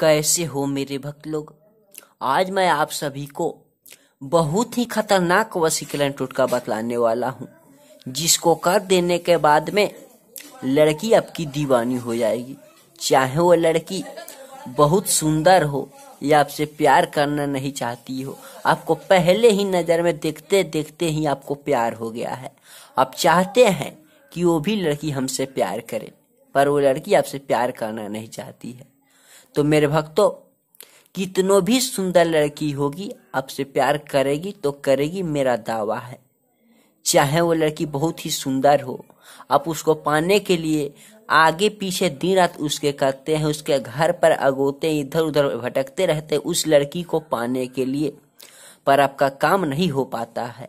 कैसे हो मेरे भक्त लोग आज मैं आप सभी को बहुत ही खतरनाक वसीकरण टोटका बतलाने वाला हूँ जिसको कर देने के बाद में लड़की आपकी दीवानी हो जाएगी चाहे वो लड़की बहुत सुंदर हो या आपसे प्यार करना नहीं चाहती हो आपको पहले ही नज़र में देखते देखते ही आपको प्यार हो गया है आप चाहते हैं कि वो भी लड़की हमसे प्यार करे पर वो लड़की आपसे प्यार करना नहीं चाहती है तो मेरे भक्तों कितनों भी सुंदर लड़की होगी आपसे प्यार करेगी तो करेगी मेरा दावा है चाहे वो लड़की बहुत ही सुंदर हो आप उसको पाने के लिए आगे पीछे दिन रात उसके करते हैं उसके घर पर अगोते इधर उधर भटकते रहते उस लड़की को पाने के लिए पर आपका काम नहीं हो पाता है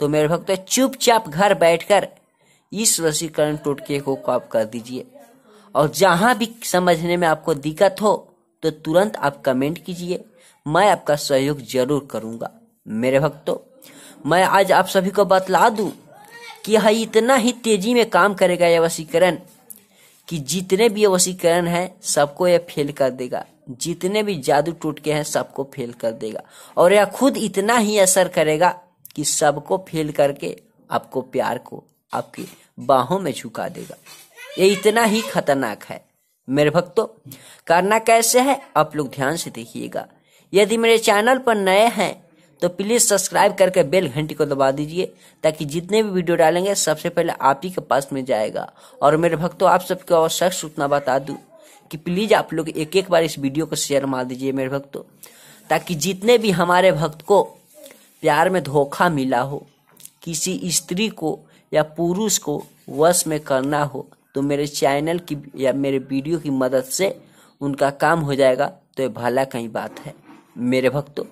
तो मेरे भक्त चुपचाप घर बैठकर इस वसीकरण टोटके को कॉप कर दीजिए और जहां भी समझने में आपको दिक्कत हो तो तुरंत आप कमेंट कीजिए मैं आपका सहयोग जरूर करूंगा मेरे भक्तों मैं आज आप सभी को बतला दूं कि यह इतना ही तेजी में काम करेगा यह वसीकरण कि जितने भी वसीकरण है सबको यह फेल कर देगा जितने भी जादू टूटके हैं सबको फेल कर देगा और यह खुद इतना ही असर करेगा कि सबको फेल करके आपको प्यार को आपकी बाहों में झुका देगा ये इतना ही खतरनाक है मेरे भक्तों करना कैसे है आप लोग ध्यान से देखिएगा यदि मेरे चैनल पर नए हैं तो प्लीज सब्सक्राइब करके बेल घंटी को दबा दीजिए ताकि जितने भी वीडियो डालेंगे सबसे पहले आप ही के पास में जाएगा और मेरे भक्तों आप सबको सख्त सूचना बता दू कि प्लीज आप लोग एक एक बार इस वीडियो को शेयर मार दीजिए मेरे भक्तों ताकि जितने भी हमारे भक्त को प्यार में धोखा मिला हो किसी स्त्री को या पुरुष को वश में करना हो तो मेरे चैनल की या मेरे वीडियो की मदद से उनका काम हो जाएगा तो ये भला कहीं बात है मेरे भक्तों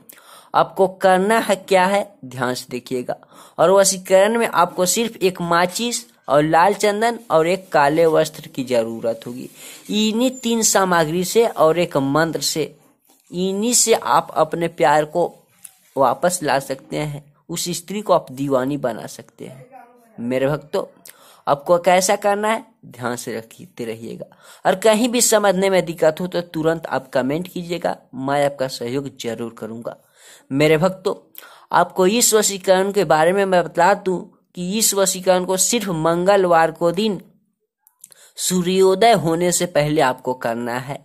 आपको करना है क्या है ध्यान से देखिएगा और वशीकरण में आपको सिर्फ एक माचिस और लाल चंदन और एक काले वस्त्र की जरूरत होगी इन्हीं तीन सामग्री से और एक मंत्र से इन्हीं से आप अपने प्यार को वापस ला सकते हैं उस स्त्री को आप दीवानी बना सकते हैं मेरे भक्तों आपको कैसा करना है ध्यान से रखते रहिएगा और कहीं भी समझने में दिक्कत हो तो तुरंत आप कमेंट कीजिएगा मैं आपका सहयोग जरूर करूंगा मेरे भक्तों आपको इस वशीकरण के बारे में मैं बता दूं कि इस वशीकरण को सिर्फ मंगलवार को दिन सूर्योदय होने से पहले आपको करना है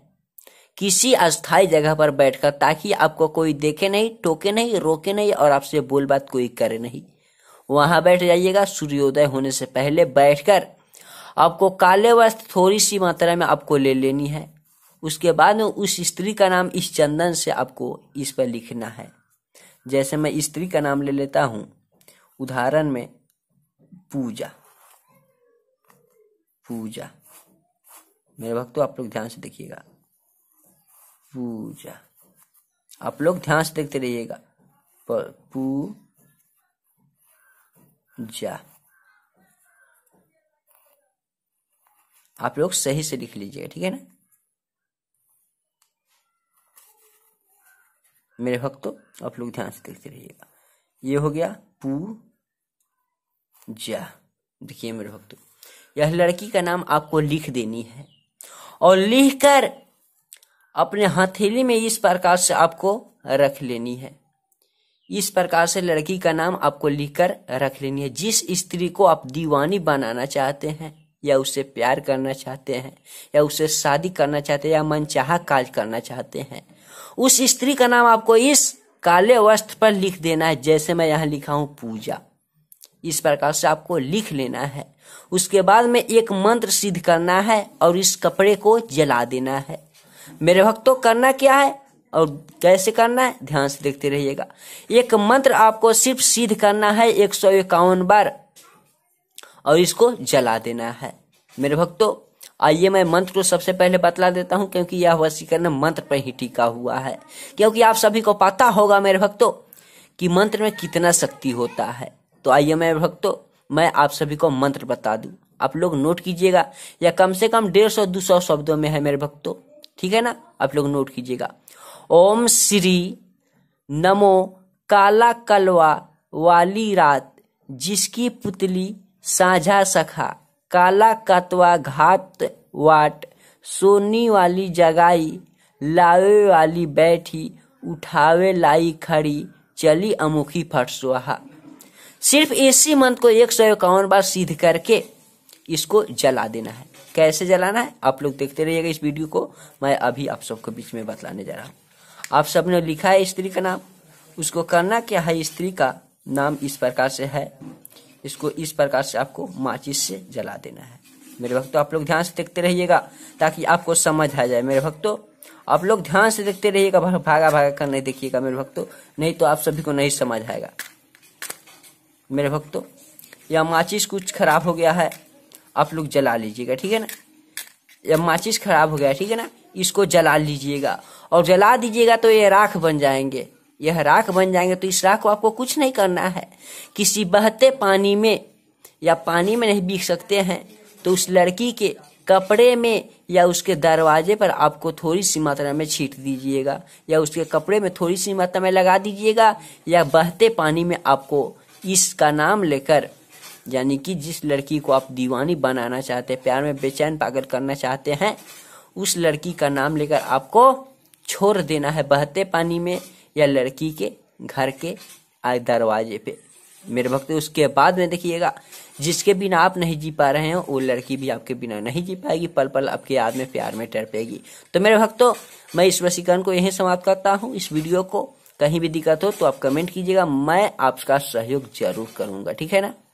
किसी अस्थायी जगह पर बैठकर ताकि आपको कोई देखे नहीं टोके नहीं रोके नहीं और आपसे बोल बात कोई करे नहीं वहां बैठ जाइएगा सूर्योदय होने से पहले बैठकर आपको काले वस्त्र थोड़ी सी मात्रा में आपको ले लेनी है उसके बाद में उस स्त्री का नाम इस चंदन से आपको इस पर लिखना है जैसे मैं स्त्री का नाम ले लेता हूं उदाहरण में पूजा पूजा मेरे भक्तों आप लोग ध्यान से देखिएगा पूजा आप लोग ध्यान से देखते रहिएगा पूजा आप लोग सही से लिख लीजिएगा ठीक है ना मेरे भक्तों आप लोग ध्यान से देखते रहिएगा ये हो गया पू जा देखिए मेरे भक्त यह लड़की का नाम आपको लिख देनी है और लिखकर अपने हथेली में इस प्रकार से आपको रख लेनी है इस प्रकार से लड़की का नाम आपको लिखकर रख लेनी है जिस स्त्री को आप दीवानी बनाना चाहते हैं या उसे प्यार करना चाहते हैं या उसे शादी करना चाहते हैं या मनचाहा काज करना चाहते हैं उस स्त्री का नाम आपको इस काले वस्त्र पर लिख देना है जैसे मैं यहाँ लिखा हूँ पूजा इस प्रकार से आपको लिख लेना है उसके बाद में एक मंत्र सिद्ध करना है और इस कपड़े को जला देना है मेरे भक्तों करना क्या है और कैसे करना है ध्यान से देखते रहिएगा एक मंत्र आपको सिर्फ सिद्ध करना है एक सौ इक्यावन बार और इसको जला देना है मेरे भक्तों आइए मैं मंत्र को सबसे पहले बतला देता हूँ क्योंकि यह वशीकरण मंत्र पर ही टीका हुआ है क्योंकि आप सभी को पता होगा मेरे भक्तों कि मंत्र में कितना शक्ति होता है तो आइए मेरे भक्तों मैं आप सभी को मंत्र बता दू आप लोग नोट कीजिएगा या कम से कम डेढ़ सौ दो सौ शब्दों में है मेरे भक्तों ठीक है ना आप लोग नोट कीजिएगा ओम श्री नमो काला कलवा वाली रात जिसकी पुतली साझा सखा काला कतवा घात वाट सोनी वाली जगाई लावे वाली बैठी उठावे लाई खड़ी चली अमुखी फटसुहा सिर्फ इसी मंत्र को एक सौ इक्यावन बार सीध करके इसको जला देना है कैसे जलाना है आप लोग देखते रहिएगा इस वीडियो को मैं अभी आप सबको बीच में बतलाने जा रहा हूँ आप सबने लिखा है स्त्री का नाम उसको करना क्या है स्त्री का नाम इस प्रकार से है इसको इस प्रकार से आपको माचिस से जला देना है मेरे भक्तों आप लोग ध्यान से देखते रहिएगा ताकि आपको समझ आ जाए मेरे भक्तों आप लोग ध्यान से देखते रहिएगा भागा भागा कर नहीं देखिएगा मेरे भक्तों नहीं तो आप सभी को नहीं समझ आएगा मेरे भक्तों यह माचिस कुछ खराब हो गया है आप लोग जला लीजिएगा ठीक है ना यह माचिस खराब हो गया ठीक है ना इसको जला लीजिएगा और जला दीजिएगा तो ये राख बन जाएंगे यह राख बन जाएंगे तो इस राख को आपको कुछ नहीं करना है किसी बहते पानी में या पानी में नहीं बिक सकते हैं तो उस लड़की के कपड़े में या उसके दरवाजे पर आपको थोड़ी सी मात्रा में छीट दीजिएगा या उसके कपड़े में थोड़ी सी मात्रा में लगा दीजिएगा या बहते पानी में आपको इसका नाम लेकर यानी कि जिस लड़की को आप दीवानी बनाना चाहते हैं प्यार में बेचैन पागल करना चाहते हैं उस लड़की का नाम लेकर आपको छोड़ देना है बहते पानी में या लड़की के घर के दरवाजे पे मेरे भक्त उसके बाद में देखिएगा जिसके बिना आप नहीं जी पा रहे हो वो लड़की भी आपके बिना नहीं जी पाएगी पल पल आपके याद में प्यार में टरपेगी तो मेरे भक्तों मैं इस वसीकरण को यही समाप्त करता हूँ इस वीडियो को कहीं भी दिक्कत हो तो आप कमेंट कीजिएगा मैं आपका सहयोग जरूर करूंगा ठीक है ना